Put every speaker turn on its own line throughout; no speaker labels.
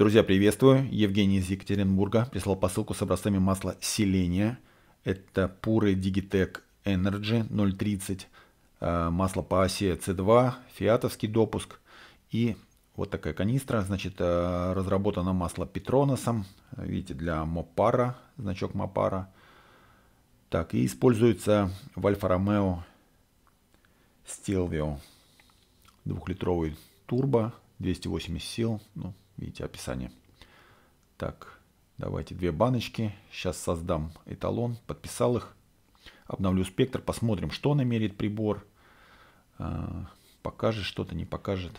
Друзья, приветствую. Евгений из Екатеринбурга прислал посылку с образцами масла селения. Это Pure Digitec Energy 0.30, э, масло по оси C2, фиатовский допуск и вот такая канистра. Значит, э, разработано масло Петроносом, видите, для Мопара, значок Мопара. Так, и используется в Альфа-Ромео Stelvio двухлитровый турбо, 280 сил, ну, Видите описание. Так, давайте две баночки. Сейчас создам эталон, подписал их. Обновлю спектр, посмотрим, что намерит прибор. А, покажет что-то, не покажет.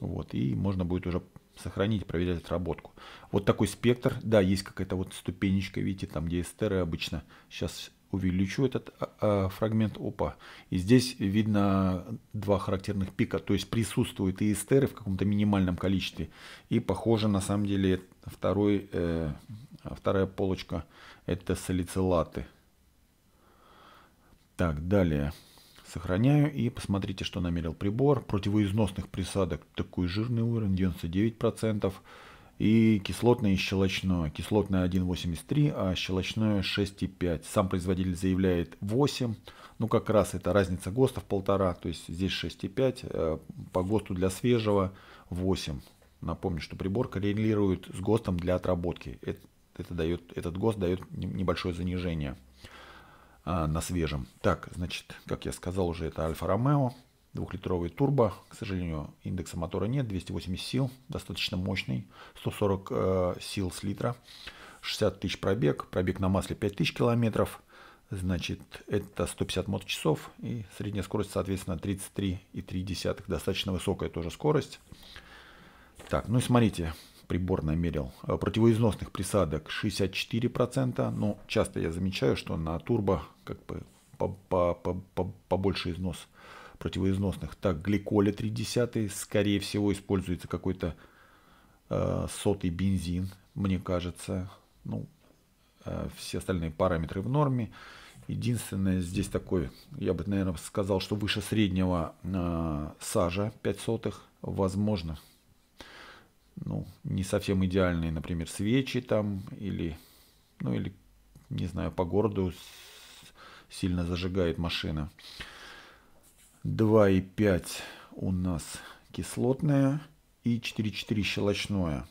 Вот, и можно будет уже сохранить, проверять отработку. Вот такой спектр. Да, есть какая-то вот ступенечка, видите, там, где эстеры обычно. Сейчас увеличу этот э, фрагмент. Опа. И здесь видно два характерных пика. То есть присутствуют и эстеры в каком-то минимальном количестве. И похоже на самом деле второй, э, вторая полочка это салицилаты. Так, далее. Сохраняю и посмотрите, что намерил прибор. Противоизносных присадок такой жирный уровень 99% и кислотное и щелочное. Кислотное 1,83, а щелочное 6,5. Сам производитель заявляет 8. Ну, как раз это разница ГОСТов полтора, то есть здесь 6,5, э, по ГОСТу для свежего 8. Напомню, что прибор коррелирует с ГОСТом для отработки. Это, это дает, этот ГОСТ дает небольшое занижение а, на свежем. Так, значит, как я сказал уже, это Альфа Ромео. Двухлитровый турбо, к сожалению, индекса мотора нет, 280 сил, достаточно мощный, 140 э, сил с литра, 60 тысяч пробег, пробег на масле 5000 километров, значит, это 150 моточасов и средняя скорость, соответственно, 33,3, достаточно высокая тоже скорость. Так, ну и смотрите, прибор намерил. Э, противоизносных присадок 64%, но ну, часто я замечаю, что на турбо как бы побольше износ противоизносных. Так, гликоля 0,3, скорее всего, используется какой-то э, сотый бензин, мне кажется. Ну, э, все остальные параметры в норме. Единственное здесь такое, я бы, наверное, сказал, что выше среднего э, сажа 5 сотых, возможно, ну, не совсем идеальные, например, свечи там или, ну, или, не знаю, по городу сильно зажигает машина. 2,5 у нас кислотное и 4,4 щелочное.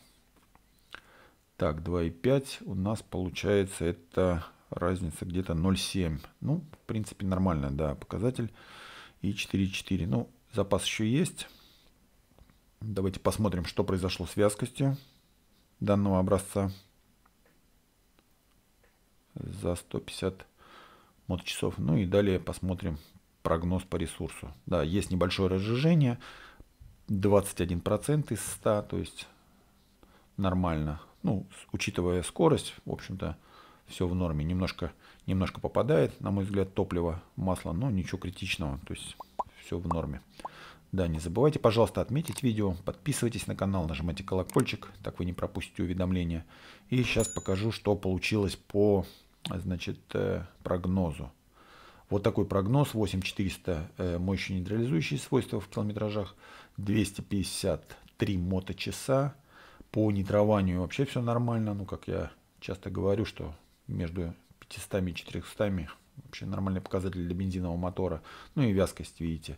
Так, 2,5 у нас получается это разница где-то 0,7. Ну, в принципе, нормально, да, показатель. И 4,4. Ну, запас еще есть. Давайте посмотрим, что произошло с вязкостью данного образца за 150 моточасов. Ну и далее посмотрим прогноз по ресурсу. Да, есть небольшое разжижение, 21% из 100, то есть нормально. Ну, учитывая скорость, в общем-то, все в норме. Немножко, немножко попадает, на мой взгляд, топливо, масло, но ничего критичного, то есть все в норме. Да, не забывайте, пожалуйста, отметить видео, подписывайтесь на канал, нажимайте колокольчик, так вы не пропустите уведомления. И сейчас покажу, что получилось по значит, э, прогнозу. Вот такой прогноз 8400 э, мощи нейтрализующие свойства в километражах, 253 моточаса. По нитрованию вообще все нормально. Ну, как я часто говорю, что между 500 и 400 вообще нормальный показатель для бензинового мотора. Ну и вязкость, видите.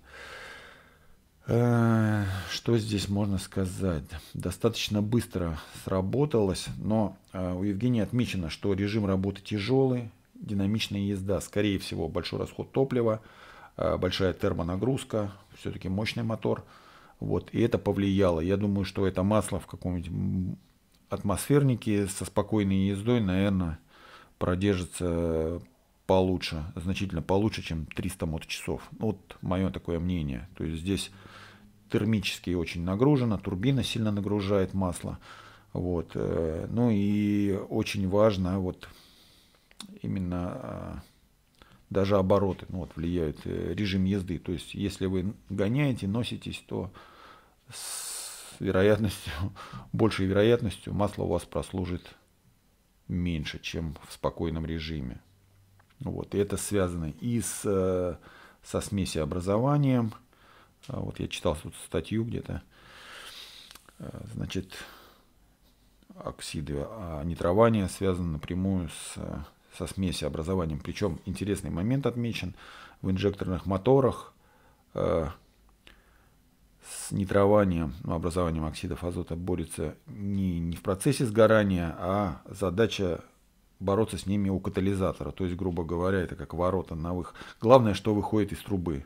Э, что здесь можно сказать? Достаточно быстро сработалось, но э, у Евгения отмечено, что режим работы тяжелый, динамичная езда. Скорее всего, большой расход топлива, э, большая термонагрузка, все-таки мощный мотор. Вот, и это повлияло. Я думаю, что это масло в каком-нибудь атмосфернике со спокойной ездой, наверное, продержится получше, значительно получше, чем 300 моточасов. Ну, вот мое такое мнение. То есть здесь термически очень нагружено, турбина сильно нагружает масло. Вот. Э, ну и очень важно вот именно а, даже обороты ну, вот, влияют, э, режим езды. То есть, если вы гоняете, носитесь, то с вероятностью, большей вероятностью масло у вас прослужит меньше, чем в спокойном режиме. Вот. И это связано и с, э, со смесеобразованием. А, вот я читал тут статью где-то. А, значит, оксиды нитрования связаны напрямую с э, со образованием, Причем интересный момент отмечен в инжекторных моторах э, с нитрованием, ну, образованием оксидов азота борется не, не в процессе сгорания, а задача бороться с ними у катализатора. То есть, грубо говоря, это как ворота на выход. Главное, что выходит из трубы.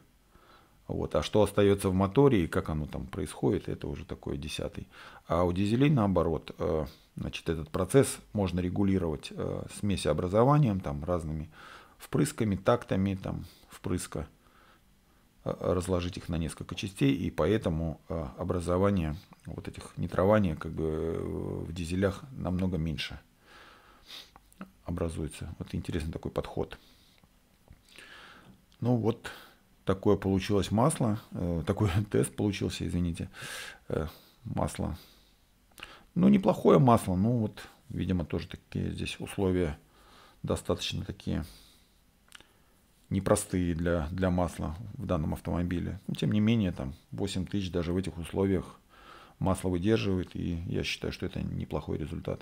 Вот. А что остается в моторе и как оно там происходит, это уже такой десятый. А у дизелей наоборот, э, значит, этот процесс можно регулировать э, смесеобразованием, там, разными впрысками, тактами, там, впрыска, э, разложить их на несколько частей, и поэтому образование вот этих нитрования как бы в дизелях намного меньше образуется. Вот интересный такой подход. Ну вот, такое получилось масло, э, такой тест получился, извините, э, масло. Ну, неплохое масло, но ну вот, видимо, тоже такие здесь условия достаточно такие непростые для, для масла в данном автомобиле. Но, ну, тем не менее, там 8 тысяч даже в этих условиях масло выдерживает, и я считаю, что это неплохой результат.